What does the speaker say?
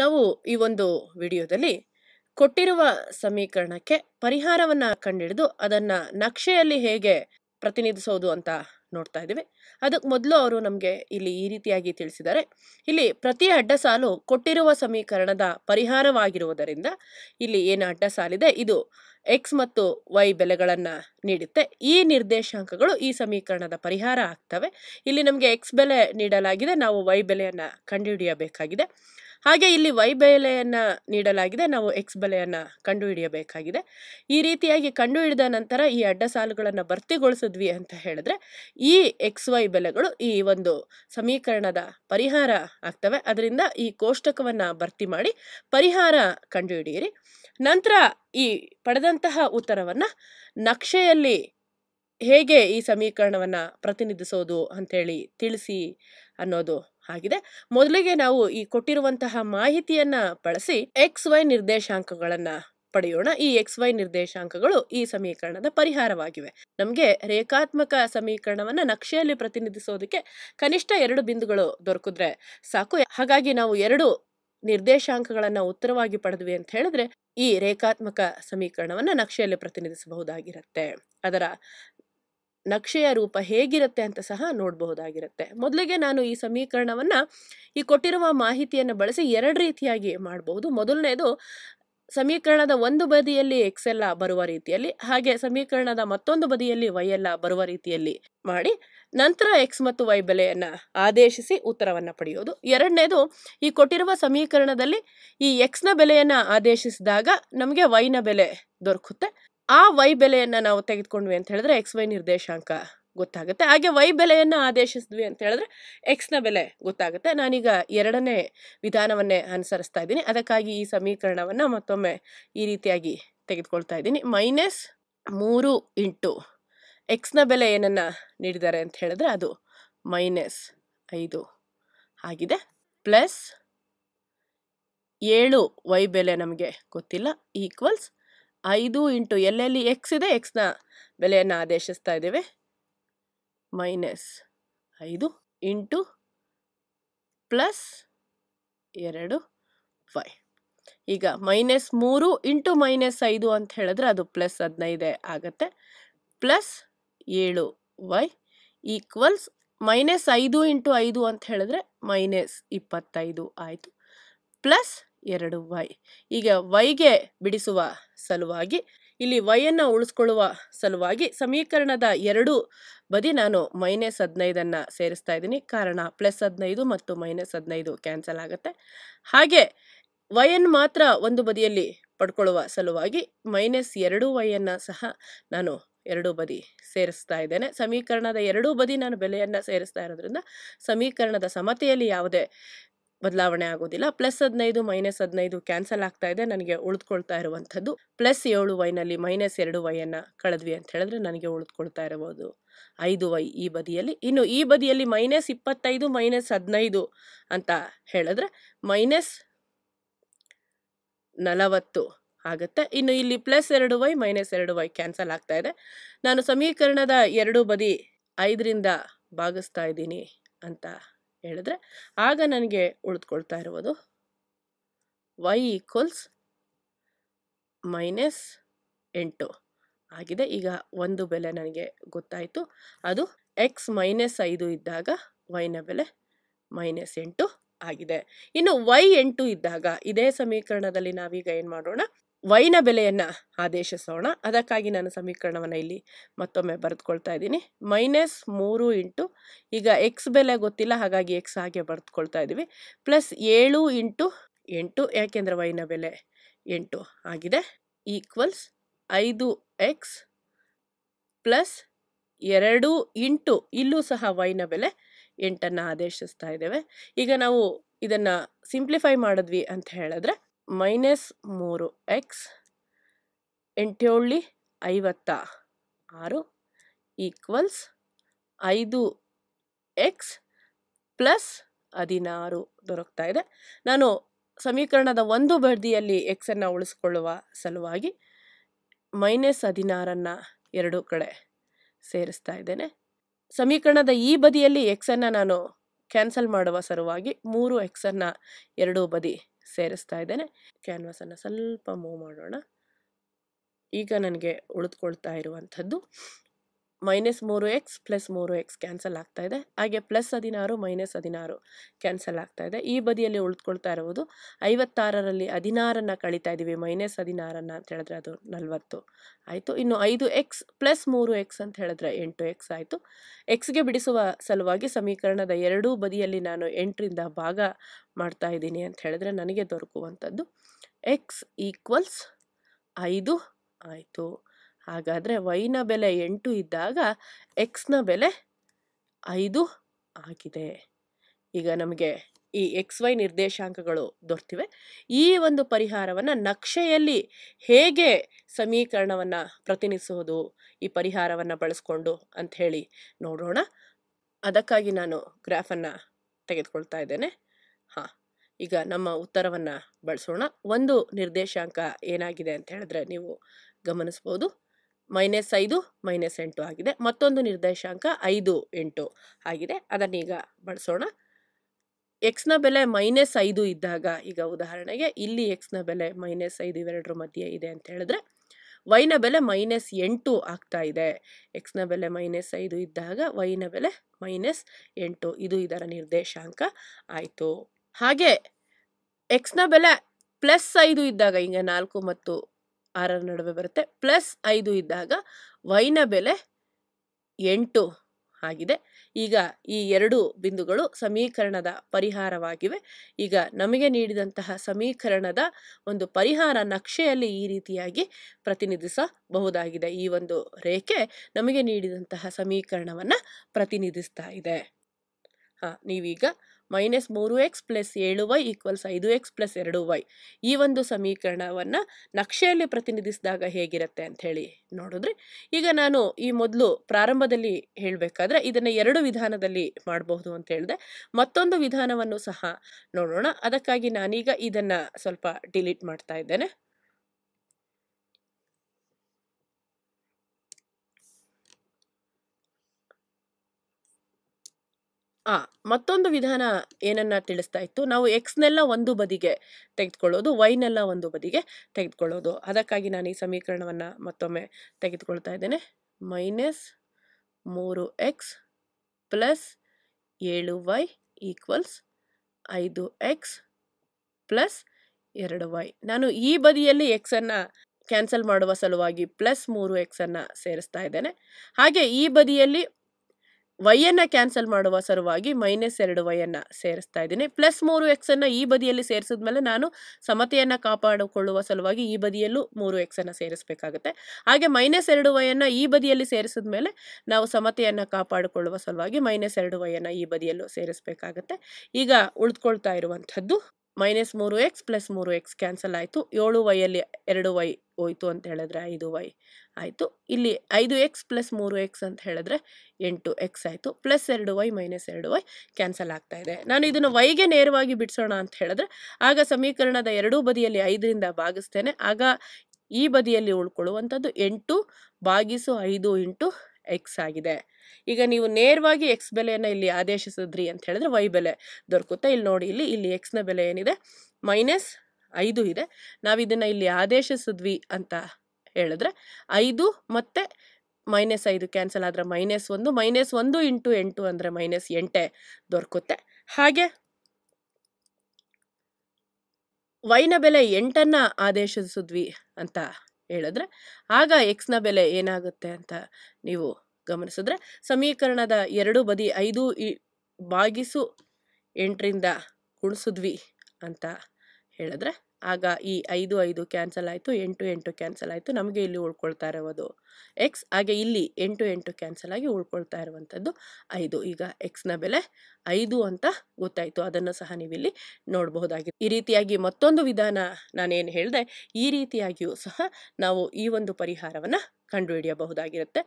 ನಾವು ಈ ಒಂದು ವಿಡಿಯೋದಲ್ಲಿ ಕೊಟ್ಟಿರುವ ಸಮೀಕರಣಕ್ಕೆ ಪರಿಹಾರವನ್ನು ಕಂಡುಹಿಡಿದು ಅದನ್ನು ನಕ್ಷೆಯಲ್ಲಿ ಹೇಗೆ ಪ್ರತಿನಿಧಿಸೋದು ಅಂತ ನೋಡ್ತಾ ಇದ್ದೀವಿ ಅದಕ್ಕೆ ಮೊದಲು ಅವರು ನಮಗೆ ಇಲ್ಲಿ ಈ ರೀತಿಯಾಗಿ ತಿಳಿಸಿದ್ದಾರೆ ಇಲ್ಲಿ ಪ್ರತಿ ಅಡ್ಡ ಸಾಲು ಕೊಟ್ಟಿರುವ ಸಮೀಕರಣದ ಪರಿಹಾರವಾಗಿರುವುದರಿಂದ ಇಲ್ಲಿ ಏನು ಅಡ್ಡ ಸಾಲಿದೆ ಇದು ಎಕ್ಸ್ ಮತ್ತು ವೈ ಬೆಲೆಗಳನ್ನು ನೀಡುತ್ತೆ ಈ ನಿರ್ದೇಶಾಂಕಗಳು ಈ ಸಮೀಕರಣದ ಪರಿಹಾರ ಆಗ್ತವೆ ಇಲ್ಲಿ ನಮಗೆ ಎಕ್ಸ್ ಬೆಲೆ ನೀಡಲಾಗಿದೆ ನಾವು ವೈ ಬೆಲೆಯನ್ನು ಕಂಡುಹಿಡಿಯಬೇಕಾಗಿದೆ ಹಾಗೆ ಇಲ್ಲಿ ವೈ ಬೆಲೆಯನ್ನು ನೀಡಲಾಗಿದೆ ನಾವು ಎಕ್ಸ್ ಬೆಲೆಯನ್ನು ಕಂಡುಹಿಡಿಯಬೇಕಾಗಿದೆ ಈ ರೀತಿಯಾಗಿ ಕಂಡುಹಿಡಿದ ನಂತರ ಈ ಅಡ್ಡ ಸಾಲುಗಳನ್ನು ಭರ್ತಿಗೊಳಿಸಿದ್ವಿ ಅಂತ ಹೇಳಿದ್ರೆ ಈ ಎಕ್ಸ್ ವೈ ಬೆಲೆಗಳು ಈ ಒಂದು ಸಮೀಕರಣದ ಪರಿಹಾರ ಆಗ್ತವೆ ಅದರಿಂದ ಈ ಕೋಷ್ಟಕವನ್ನು ಭರ್ತಿ ಮಾಡಿ ಪರಿಹಾರ ಕಂಡುಹಿಡಿಯಿರಿ ನಂತರ ಈ ಪಡೆದಂತಹ ಉತ್ತರವನ್ನು ನಕ್ಷೆಯಲ್ಲಿ ಹೇಗೆ ಈ ಸಮೀಕರಣವನ್ನು ಪ್ರತಿನಿಧಿಸೋದು ಅಂಥೇಳಿ ತಿಳಿಸಿ ಅನ್ನೋದು ಆಗಿದೆ ಮೊದಲಿಗೆ ನಾವು ಈ ಕೊಟ್ಟಿರುವಂತಹ ಮಾಹಿತಿಯನ್ನ ಬಳಸಿ ಎಕ್ಸ್ ವೈ ನಿರ್ದೇಶಾಂಕಗಳನ್ನ ಪಡೆಯೋಣ ಈ ಎಕ್ಸ್ ವೈ ನಿರ್ದೇಶಾಂಕಗಳು ಈ ಸಮೀಕರಣದ ಪರಿಹಾರವಾಗಿವೆ ನಮಗೆ ರೇಖಾತ್ಮಕ ಸಮೀಕರಣವನ್ನ ನಕ್ಷೆಯಲ್ಲಿ ಪ್ರತಿನಿಧಿಸೋದಕ್ಕೆ ಕನಿಷ್ಠ ಎರಡು ಬಿಂದುಗಳು ದೊರಕಿದ್ರೆ ಸಾಕು ಹಾಗಾಗಿ ನಾವು ಎರಡು ನಿರ್ದೇಶಾಂಕಗಳನ್ನ ಉತ್ತರವಾಗಿ ಪಡೆದ್ವಿ ಅಂತ ಹೇಳಿದ್ರೆ ಈ ರೇಖಾತ್ಮಕ ಸಮೀಕರಣವನ್ನ ನಕ್ಷೆಯಲ್ಲಿ ಪ್ರತಿನಿಧಿಸಬಹುದಾಗಿರುತ್ತೆ ಅದರ ನಕ್ಷೆಯ ರೂಪ ಹೇಗಿರುತ್ತೆ ಅಂತ ಸಹ ನೋಡಬಹುದಾಗಿರುತ್ತೆ ಮೊದಲಿಗೆ ನಾನು ಈ ಸಮೀಕರಣವನ್ನು ಈ ಕೊಟ್ಟಿರುವ ಮಾಹಿತಿಯನ್ನು ಬಳಸಿ ಎರಡು ರೀತಿಯಾಗಿ ಮಾಡಬಹುದು ಮೊದಲನೇದು ಸಮೀಕರಣದ ಒಂದು ಬದಿಯಲ್ಲಿ ಎಕ್ಸ್ ಎಲ್ಲ ಬರುವ ರೀತಿಯಲ್ಲಿ ಹಾಗೆ ಸಮೀಕರಣದ ಮತ್ತೊಂದು ಬದಿಯಲ್ಲಿ ವೈ ಎಲ್ಲ ಬರುವ ರೀತಿಯಲ್ಲಿ ಮಾಡಿ ನಂತರ ಎಕ್ಸ್ ಮತ್ತು ವೈ ಬೆಲೆಯನ್ನು ಆದೇಶಿಸಿ ಉತ್ತರವನ್ನು ಪಡೆಯೋದು ಎರಡನೇದು ಈ ಕೊಟ್ಟಿರುವ ಸಮೀಕರಣದಲ್ಲಿ ಈ ಎಕ್ಸ್ನ ಬೆಲೆಯನ್ನು ಆದೇಶಿಸಿದಾಗ ನಮಗೆ ವೈನ ಬೆಲೆ ದೊರಕುತ್ತೆ ಆ ವೈ ಬೆಲೆಯನ್ನು ನಾವು ತೆಗೆದುಕೊಂಡ್ವಿ ಅಂತ ಹೇಳಿದ್ರೆ ಎಕ್ಸ್ ವೈ ನಿರ್ದೇಶಾಂಕ ಗೊತ್ತಾಗುತ್ತೆ ಹಾಗೆ ವೈ ಬೆಲೆಯನ್ನು ಆದೇಶಿಸಿದ್ವಿ ಅಂತ ಹೇಳಿದ್ರೆ ಎಕ್ಸ್ನ ಬೆಲೆ ಗೊತ್ತಾಗುತ್ತೆ ನಾನೀಗ ಎರಡನೇ ವಿಧಾನವನ್ನೇ ಅನುಸರಿಸ್ತಾ ಇದ್ದೀನಿ ಅದಕ್ಕಾಗಿ ಈ ಸಮೀಕರಣವನ್ನು ಮತ್ತೊಮ್ಮೆ ಈ ರೀತಿಯಾಗಿ ತೆಗೆದುಕೊಳ್ತಾ ಇದ್ದೀನಿ ಮೈನಸ್ ಮೂರು ಇಂಟು ಎಕ್ಸ್ನ ಬೆಲೆ ಏನನ್ನು ನೀಡಿದ್ದಾರೆ ಅಂತ ಹೇಳಿದ್ರೆ ಅದು ಮೈನಸ್ ಐದು ಆಗಿದೆ ಪ್ಲಸ್ ಏಳು ವೈ ಬೆಲೆ ನಮಗೆ ಗೊತ್ತಿಲ್ಲ ಈಕ್ವಲ್ಸ್ ಐದು ಇಂಟು ಎಲ್ಲೆಲ್ಲಿ ಎಕ್ಸ್ ಇದೆ ಎಕ್ಸ್ನ ಬೆಲೆಯನ್ನು ಆದೇಶಿಸ್ತಾ ಇದ್ದೇವೆ ಮೈನಸ್ ಐದು ಇಂಟು ಪ್ಲಸ್ ಎರಡು ವೈ ಈಗ ಮೈನಸ್ ಮೂರು ಇಂಟು ಮೈನಸ್ ಐದು ಅಂತ ಹೇಳಿದ್ರೆ ಅದು ಪ್ಲಸ್ ಹದಿನೈದೇ ಆಗತ್ತೆ ಪ್ಲಸ್ ಏಳು ವೈ ಈಕ್ವಲ್ಸ್ ಮೈನಸ್ ಐದು ಇಂಟು ಐದು ಅಂತ ಹೇಳಿದ್ರೆ ಮೈನಸ್ ಇಪ್ಪತ್ತೈದು ಆಯಿತು ಪ್ಲಸ್ ಎರಡು ವೈ ಈಗ ವೈಗೆ ಬಿಡಿಸುವ ಸಲುವಾಗಿ ಇಲ್ಲಿ ವೈಯನ್ನು ಉಳಿಸ್ಕೊಳ್ಳುವ ಸಲುವಾಗಿ ಸಮೀಕರಣದ ಎರಡು ಬದಿ ನಾನು ಮೈನಸ್ ಹದಿನೈದನ್ನು ಸೇರಿಸ್ತಾ ಇದ್ದೀನಿ ಕಾರಣ ಪ್ಲಸ್ ಹದಿನೈದು ಮತ್ತು ಮೈನಸ್ ಹದಿನೈದು ಕ್ಯಾನ್ಸಲ್ ಆಗುತ್ತೆ ಹಾಗೆ ವೈಯನ್ನು ಮಾತ್ರ ಒಂದು ಬದಿಯಲ್ಲಿ ಪಡ್ಕೊಳ್ಳುವ ಸಲುವಾಗಿ ಮೈನಸ್ ಎರಡು ವೈಯನ್ನು ಸಹ ನಾನು ಎರಡು ಬದಿ ಸೇರಿಸ್ತಾ ಇದ್ದೇನೆ ಸಮೀಕರಣದ ಎರಡೂ ಬದಿ ನಾನು ಬೆಲೆಯನ್ನು ಸೇರಿಸ್ತಾ ಇರೋದ್ರಿಂದ ಸಮೀಕರಣದ ಸಮತೆಯಲ್ಲಿ ಯಾವುದೇ ಬದಲಾವಣೆ ಆಗೋದಿಲ್ಲ ಪ್ಲಸ್ ಹದಿನೈದು ಮೈನಸ್ ಹದಿನೈದು ಕ್ಯಾನ್ಸಲ್ ಆಗ್ತಾ ಇದೆ ನನಗೆ ಉಳಿದುಕೊಳ್ತಾ ಇರುವಂಥದ್ದು ಪ್ಲಸ್ ಏಳು ವೈನಲ್ಲಿ ಮೈನಸ್ ಎರಡು ವೈಯನ್ನು ಕಳೆದ್ವಿ ಅಂತ ಹೇಳಿದ್ರೆ ನನಗೆ ಉಳಿದುಕೊಳ್ತಾ ಇರಬಹುದು ಐದು ವೈ ಈ ಬದಿಯಲ್ಲಿ ಇನ್ನು ಈ ಬದಿಯಲ್ಲಿ ಮೈನಸ್ ಇಪ್ಪತ್ತೈದು ಮೈನಸ್ ಹದಿನೈದು ಅಂತ ಹೇಳಿದ್ರೆ ಮೈನಸ್ ನಲವತ್ತು ಆಗುತ್ತೆ ಇನ್ನು ಇಲ್ಲಿ ಪ್ಲಸ್ ಎರಡು ವೈ ಮೈನಸ್ ಎರಡು ವೈ ಕ್ಯಾನ್ಸಲ್ ಆಗ್ತಾ ಇದೆ ನಾನು ಸಮೀಕರಣದ ಎರಡು ಬದಿ ಐದರಿಂದ ಭಾಗಿಸ್ತಾ ಇದ್ದೀನಿ ಅಂತ ಹೇಳಿದ್ರೆ ಆಗ ನನಗೆ ಉಳಿದುಕೊಳ್ತಾ ಇರುವುದು ವೈ ಈಕ್ವಲ್ಸ್ ಮೈನಸ್ ಎಂಟು ಆಗಿದೆ ಈಗ ಒಂದು ಬೆಲೆ ನನಗೆ ಗೊತ್ತಾಯಿತು ಅದು ಎಕ್ಸ್ ಮೈನಸ್ ಐದು ಇದ್ದಾಗ ವೈನ ಬೆಲೆ ಮೈನಸ್ ಎಂಟು ಆಗಿದೆ ಇನ್ನು ವೈ ಎಂಟು ಇದ್ದಾಗ ಇದೇ ಸಮೀಕರಣದಲ್ಲಿ ನಾವೀಗ ಏನು ಮಾಡೋಣ ವೈನ ಬೆಲೆಯನ್ನು ಆದೇಶಿಸೋಣ ಅದಕ್ಕಾಗಿ ನಾನು ಸಮೀಕರಣವನ್ನು ಇಲ್ಲಿ ಮತ್ತೊಮ್ಮೆ ಬರೆದುಕೊಳ್ತಾ ಇದ್ದೀನಿ ಮೈನಸ್ ಮೂರು ಇಂಟು ಈಗ ಎಕ್ಸ್ ಬೆಲೆ ಗೊತ್ತಿಲ್ಲ ಹಾಗಾಗಿ ಎಕ್ಸ್ ಹಾಗೆ ಬರೆದುಕೊಳ್ತಾ ಇದ್ದೀವಿ ಪ್ಲಸ್ ಏಳು ಇಂಟು ಎಂಟು ಯಾಕೆಂದರೆ ವೈನ ಬೆಲೆ ಎಂಟು ಆಗಿದೆ ಈಕ್ವಲ್ಸ್ ಐದು ಎಕ್ಸ್ ಪ್ಲಸ್ ಎರಡು ಇಂಟು ಇಲ್ಲೂ ಸಹ ವೈನ ಬೆಲೆ ಎಂಟನ್ನು ಆದೇಶಿಸ್ತಾ ಇದ್ದೇವೆ ಈಗ ನಾವು ಇದನ್ನು ಸಿಂಪ್ಲಿಫೈ ಮಾಡಿದ್ವಿ ಅಂತ ಹೇಳಿದ್ರೆ ಮೈನಸ್ ಮೂರು ಎಕ್ಸ್ ಎಂಟೇಳಿ ಐವತ್ತ ಆರು ಈಕ್ವಲ್ಸ್ ಐದು ಎಕ್ಸ್ ಪ್ಲಸ್ ಹದಿನಾರು ದೊರಕ್ತಾ ಇದೆ ನಾನು ಸಮೀಕರಣದ ಒಂದು ಬದಿಯಲ್ಲಿ ಎಕ್ಸನ್ನು ಉಳಿಸ್ಕೊಳ್ಳುವ ಸಲುವಾಗಿ ಮೈನಸ್ ಹದಿನಾರನ್ನು ಎರಡು ಕಡೆ ಸೇರಿಸ್ತಾ ಇದ್ದೇನೆ ಸಮೀಕರಣದ ಈ ಬದಿಯಲ್ಲಿ ಎಕ್ಸನ್ನು ನಾನು ಕ್ಯಾನ್ಸಲ್ ಮಾಡುವ ಸಲುವಾಗಿ ಮೂರು ಎಕ್ಸನ್ನು ಎರಡೂ ಬದಿ ಸೇರಿಸ್ತಾ ಇದ್ದೇನೆ ಕ್ಯಾನ್ವಾಸನ್ನು ಸ್ವಲ್ಪ ಮೂವ್ ಮಾಡೋಣ ಈಗ ನನಗೆ ಉಳಿದುಕೊಳ್ತಾ ಇರುವಂಥದ್ದು ಮೈನಸ್ ಮೂರು ಎಕ್ಸ್ ಪ್ಲಸ್ ಮೂರು ಎಕ್ಸ್ ಕ್ಯಾನ್ಸಲ್ ಆಗ್ತಾ ಇದೆ ಹಾಗೆ ಪ್ಲಸ್ ಹದಿನಾರು ಮೈನಸ್ ಹದಿನಾರು ಕ್ಯಾನ್ಸಲ್ ಆಗ್ತಾ ಇದೆ ಈ ಬದಿಯಲ್ಲಿ ಉಳಿದುಕೊಳ್ತಾ ಇರುವುದು ಐವತ್ತಾರರಲ್ಲಿ ಹದಿನಾರನ್ನು ಕಳೀತಾ ಇದ್ದೀವಿ ಮೈನಸ್ ಹದಿನಾರನ್ನು ಅಂತ ಹೇಳಿದ್ರೆ ಅದು ನಲವತ್ತು ಆಯಿತು ಇನ್ನು ಐದು ಎಕ್ಸ್ ಪ್ಲಸ್ ಮೂರು ಎಕ್ಸ್ ಅಂತ ಹೇಳಿದ್ರೆ ಎಂಟು ಎಕ್ಸ್ ಆಯಿತು ಎಕ್ಸ್ಗೆ ಬಿಡಿಸುವ ಸಲುವಾಗಿ ಸಮೀಕರಣದ ಎರಡೂ ಬದಿಯಲ್ಲಿ ನಾನು ಎಂಟರಿಂದ ಭಾಗ ಮಾಡ್ತಾ ಇದ್ದೀನಿ ಅಂತ ಹೇಳಿದ್ರೆ ನನಗೆ ದೊರಕುವಂಥದ್ದು ಎಕ್ಸ್ ಈಕ್ವಲ್ಸ್ ಐದು ಆಯಿತು ಹಾಗಾದರೆ ವೈನ ಬೆಲೆ ಎಂಟು ಇದ್ದಾಗ ಎಕ್ಸ್ನ ಬೆಲೆ ಐದು ಆಗಿದೆ ಈಗ ನಮಗೆ ಈ ಎಕ್ಸ್ ವೈ ನಿರ್ದೇಶಾಂಕಗಳು ದೊರೆತಿವೆ ಈ ಒಂದು ಪರಿಹಾರವನ್ನು ನಕ್ಷೆಯಲ್ಲಿ ಹೇಗೆ ಸಮೀಕರಣವನ್ನು ಪ್ರತಿನಿಧಿಸೋದು ಈ ಪರಿಹಾರವನ್ನು ಬಳಸ್ಕೊಂಡು ಅಂತ ಹೇಳಿ ನೋಡೋಣ ಅದಕ್ಕಾಗಿ ನಾನು ಗ್ರಾಫನ್ನು ತೆಗೆದುಕೊಳ್ತಾ ಇದ್ದೇನೆ ಹಾಂ ಈಗ ನಮ್ಮ ಉತ್ತರವನ್ನು ಬಳಸೋಣ ಒಂದು ನಿರ್ದೇಶಾಂಕ ಏನಾಗಿದೆ ಅಂತ ಹೇಳಿದ್ರೆ ನೀವು ಗಮನಿಸ್ಬೋದು ಮೈನಸ್ ಐದು ಮೈನಸ್ ಎಂಟು ಆಗಿದೆ ಮತ್ತೊಂದು ನಿರ್ದೇಶಾಂಕ ಐದು ಎಂಟು ಆಗಿದೆ ಅದನ್ನೀಗ ಬಳಸೋಣ ಎಕ್ಸ್ನ ಬೆಲೆ ಮೈನಸ್ ಐದು ಇದ್ದಾಗ ಈಗ ಉದಾಹರಣೆಗೆ ಇಲ್ಲಿ ಎಕ್ಸ್ನ ಬೆಲೆ ಮೈನಸ್ ಐದು ಇವೆರಡರ ಮಧ್ಯೆ ಇದೆ ಅಂತ ಹೇಳಿದ್ರೆ ವೈನ ಬೆಲೆ ಮೈನಸ್ ಎಂಟು ಆಗ್ತಾ ಇದೆ ಎಕ್ಸ್ನ ಬೆಲೆ ಮೈನಸ್ ಐದು ಇದ್ದಾಗ ವೈನ ಬೆಲೆ ಮೈನಸ್ ಎಂಟು ಇದು ಇದರ ನಿರ್ದೇಶಾಂಕ ಆಯಿತು ಹಾಗೆ ಎಕ್ಸ್ನ ಬೆಲೆ ಪ್ಲಸ್ ಐದು ಇದ್ದಾಗ ಈಗ ನಾಲ್ಕು ಮತ್ತು ಆರರ ನಡುವೆ ಬರುತ್ತೆ ಪ್ಲಸ್ ಐದು ಇದ್ದಾಗ ವೈನ ಬೆಲೆ ಎಂಟು ಆಗಿದೆ ಈಗ ಈ ಎರಡು ಬಿಂದುಗಳು ಸಮೀಕರಣದ ಪರಿಹಾರವಾಗಿವೆ ಈಗ ನಮಗೆ ನೀಡಿದಂತಹ ಸಮೀಕರಣದ ಒಂದು ಪರಿಹಾರ ನಕ್ಷೆಯಲ್ಲಿ ಈ ರೀತಿಯಾಗಿ ಪ್ರತಿನಿಧಿಸಬಹುದಾಗಿದೆ ಈ ಒಂದು ರೇಖೆ ನಮಗೆ ನೀಡಿದಂತಹ ಸಮೀಕರಣವನ್ನು ಪ್ರತಿನಿಧಿಸ್ತಾ ಇದೆ ಹಾಂ ನೀವೀಗ ಮೈನಸ್ ಮೂರು ಎಕ್ಸ್ ಪ್ಲಸ್ ಏಳು ವೈ ಈಕ್ವಲ್ಸ್ ಐದು ಎಕ್ಸ್ ಪ್ಲಸ್ ಎರಡು ವೈ ಈ ಒಂದು ಸಮೀಕರಣವನ್ನು ನಕ್ಷೆಯಲ್ಲಿ ಪ್ರತಿನಿಧಿಸಿದಾಗ ಹೇಗಿರುತ್ತೆ ಅಂತ ಹೇಳಿ ನೋಡಿದ್ರೆ ಈಗ ನಾನು ಈ ಮೊದಲು ಪ್ರಾರಂಭದಲ್ಲಿ ಹೇಳಬೇಕಾದ್ರೆ ಇದನ್ನು ಎರಡು ವಿಧಾನದಲ್ಲಿ ಮಾಡಬಹುದು ಅಂತ ಹೇಳಿದೆ ಮತ್ತೊಂದು ವಿಧಾನವನ್ನು ಸಹ ನೋಡೋಣ ಅದಕ್ಕಾಗಿ ನಾನೀಗ ಇದನ್ನು ಸ್ವಲ್ಪ ಡಿಲೀಟ್ ಮಾಡ್ತಾ ಇದ್ದೇನೆ ಆ ಮತ್ತೊಂದು ವಿಧಾನ ಏನನ್ನ ತಿಳಿಸ್ತಾ ಇತ್ತು ನಾವು ಎಕ್ಸ್ನೆಲ್ಲ ಒಂದು ಬದಿಗೆ ತೆಗೆದುಕೊಳ್ಳೋದು ವೈನೆಲ್ಲ ಒಂದು ಬದಿಗೆ ತೆಗೆದುಕೊಳ್ಳೋದು ಅದಕ್ಕಾಗಿ ನಾನು ಈ ಸಮೀಕರಣವನ್ನು ಮತ್ತೊಮ್ಮೆ ತೆಗೆದುಕೊಳ್ತಾ ಇದ್ದೇನೆ ಮೈನಸ್ ಮೂರು ಎಕ್ಸ್ ಪ್ಲಸ್ ಏಳು ವೈ ಈಕ್ವಲ್ಸ್ ಐದು ಎಕ್ಸ್ ಪ್ಲಸ್ ಎರಡು ವೈ ನಾನು ಈ ಬದಿಯಲ್ಲಿ ಎಕ್ಸನ್ನು ಕ್ಯಾನ್ಸಲ್ ಮಾಡುವ ಸಲುವಾಗಿ ಪ್ಲಸ್ ಮೂರು ಎಕ್ಸನ್ನು ಸೇರಿಸ್ತಾ ಇದ್ದೇನೆ ಹಾಗೆ ಈ ಬದಿಯಲ್ಲಿ ವೈಯನ್ನು ಕ್ಯಾನ್ಸಲ್ ಮಾಡುವ ಸಲುವಾಗಿ ಮೈನಸ್ ಎರಡು ವೈಯನ್ನು ಸೇರಿಸ್ತಾ ಇದ್ದೀನಿ ಪ್ಲಸ್ ಮೂರು ಎಕ್ಸನ್ನು ಈ ಬದಿಯಲ್ಲಿ ಸೇರಿಸಿದ್ಮೇಲೆ ನಾನು ಸಮತೆಯನ್ನು ಕಾಪಾಡಿಕೊಳ್ಳುವ ಸಲುವಾಗಿ ಈ ಬದಿಯಲ್ಲೂ ಮೂರು ಎಕ್ಸನ್ನು ಸೇರಿಸಬೇಕಾಗುತ್ತೆ ಹಾಗೆ ಮೈನಸ್ ಎರಡು ವೈಯನ್ನು ಈ ಬದಿಯಲ್ಲಿ ಸೇರಿಸಿದ ಮೇಲೆ ನಾವು ಸಮತೆಯನ್ನು ಕಾಪಾಡಿಕೊಳ್ಳುವ ಸಲುವಾಗಿ ಮೈನಸ್ ಎರಡು ವೈಯನ್ನು ಈ ಬದಿಯಲ್ಲೂ ಸೇರಿಸಬೇಕಾಗತ್ತೆ ಈಗ ಉಳಿದುಕೊಳ್ತಾ ಇರುವಂಥದ್ದು ಮೈನಸ್ ಮೂರು ಎಕ್ಸ್ ಪ್ಲಸ್ ಮೂರು ಎಕ್ಸ್ ಕ್ಯಾನ್ಸಲ್ ಆಯಿತು ಏಳು ವೈಯಲ್ಲಿ ಎರಡು ವೈ ಹೋಯಿತು ಅಂತ ಹೇಳಿದ್ರೆ ಐದು ವೈ ಆಯಿತು ಇಲ್ಲಿ ಐದು ಎಕ್ಸ್ ಪ್ಲಸ್ ಮೂರು ಎಕ್ಸ್ ಅಂತ ಹೇಳಿದ್ರೆ ಎಂಟು ಎಕ್ಸ್ ಆಯಿತು ಪ್ಲಸ್ ಎರಡು ವೈ ಮೈನಸ್ ಎರಡು ವೈ ಕ್ಯಾನ್ಸಲ್ ಆಗ್ತಾ ಇದೆ ನಾನು ಇದನ್ನು ವೈಗೆ ನೇರವಾಗಿ ಬಿಡಿಸೋಣ ಅಂತ ಹೇಳಿದ್ರೆ ಆಗ ಸಮೀಕರಣದ ಎರಡೂ ಬದಿಯಲ್ಲಿ ಐದರಿಂದ ಭಾಗಿಸ್ತೇನೆ ಆಗ ಈ ಬದಿಯಲ್ಲಿ ಉಳ್ಕೊಳ್ಳುವಂಥದ್ದು ಎಂಟು ಭಾಗಿಸು ಐದು ಇಂಟು ಎಕ್ಸ್ ಆಗಿದೆ ಈಗ ನೀವು ನೇರವಾಗಿ ಎಕ್ಸ್ ಬೆಲೆಯನ್ನು ಇಲ್ಲಿ ಆದೇಶಿಸಿದ್ರಿ ಅಂತ ಹೇಳಿದ್ರೆ ವೈ ಬೆಲೆ ದೊರಕುತ್ತೆ ಇಲ್ಲಿ ನೋಡಿ ಇಲ್ಲಿ ಇಲ್ಲಿ ಎಕ್ಸ್ನ ಬೆಲೆ ಏನಿದೆ ಮೈನಸ್ ಐದು ಇದೆ ನಾವು ಇದನ್ನು ಇಲ್ಲಿ ಆದೇಶಿಸಿದ್ವಿ ಅಂತ ಹೇಳಿದ್ರೆ ಐದು ಮತ್ತು ಮೈನಸ್ ಐದು ಕ್ಯಾನ್ಸಲ್ ಆದರೆ ಮೈನಸ್ ಒಂದು ಮೈನಸ್ ಒಂದು ಇಂಟು ಎಂಟು ಅಂದರೆ ಮೈನಸ್ ಎಂಟೇ ದೊರಕುತ್ತೆ ಹಾಗೆ ವೈನ ಬೆಲೆ ಎಂಟನ್ನು ಆದೇಶಿಸಿದ್ವಿ ಅಂತ ಹೇಳಿದ್ರೆ ಆಗ ಎಕ್ಸ್ನ ಬೆಲೆ ಏನಾಗುತ್ತೆ ಅಂತ ನೀವು ಗಮನಿಸಿದ್ರೆ ಸಮೀಕರಣದ ಎರಡು ಬದಿ ಐದು ಬಾಗಿಸು ಎಂಟರಿಂದ ಗುಣಿಸಿದ್ವಿ ಅಂತ ಹೇಳಿದ್ರೆ ಆಗ ಈ ಐದು ಐದು ಕ್ಯಾನ್ಸಲ್ ಆಯಿತು ಎಂಟು ಎಂಟು ಕ್ಯಾನ್ಸಲ್ ಆಯಿತು ನಮಗೆ ಇಲ್ಲಿ ಉಳ್ಕೊಳ್ತಾ ಇರೋದು ಎಕ್ಸ್ ಹಾಗೆ ಇಲ್ಲಿ ಎಂಟು ಎಂಟು ಕ್ಯಾನ್ಸಲ್ ಆಗಿ ಉಳ್ಕೊಳ್ತಾ ಇರುವಂಥದ್ದು ಐದು ಈಗ ಎಕ್ಸ್ನ ಬೆಲೆ ಐದು ಅಂತ ಗೊತ್ತಾಯಿತು ಅದನ್ನು ಸಹ ನೀವಿಲ್ಲಿ ನೋಡಬಹುದಾಗಿದೆ ಈ ರೀತಿಯಾಗಿ ಮತ್ತೊಂದು ವಿಧಾನ ನಾನೇನು ಹೇಳಿದೆ ಈ ರೀತಿಯಾಗಿಯೂ ಸಹ ನಾವು ಈ ಒಂದು ಪರಿಹಾರವನ್ನು ಕಂಡುಹಿಡಿಯಬಹುದಾಗಿರುತ್ತೆ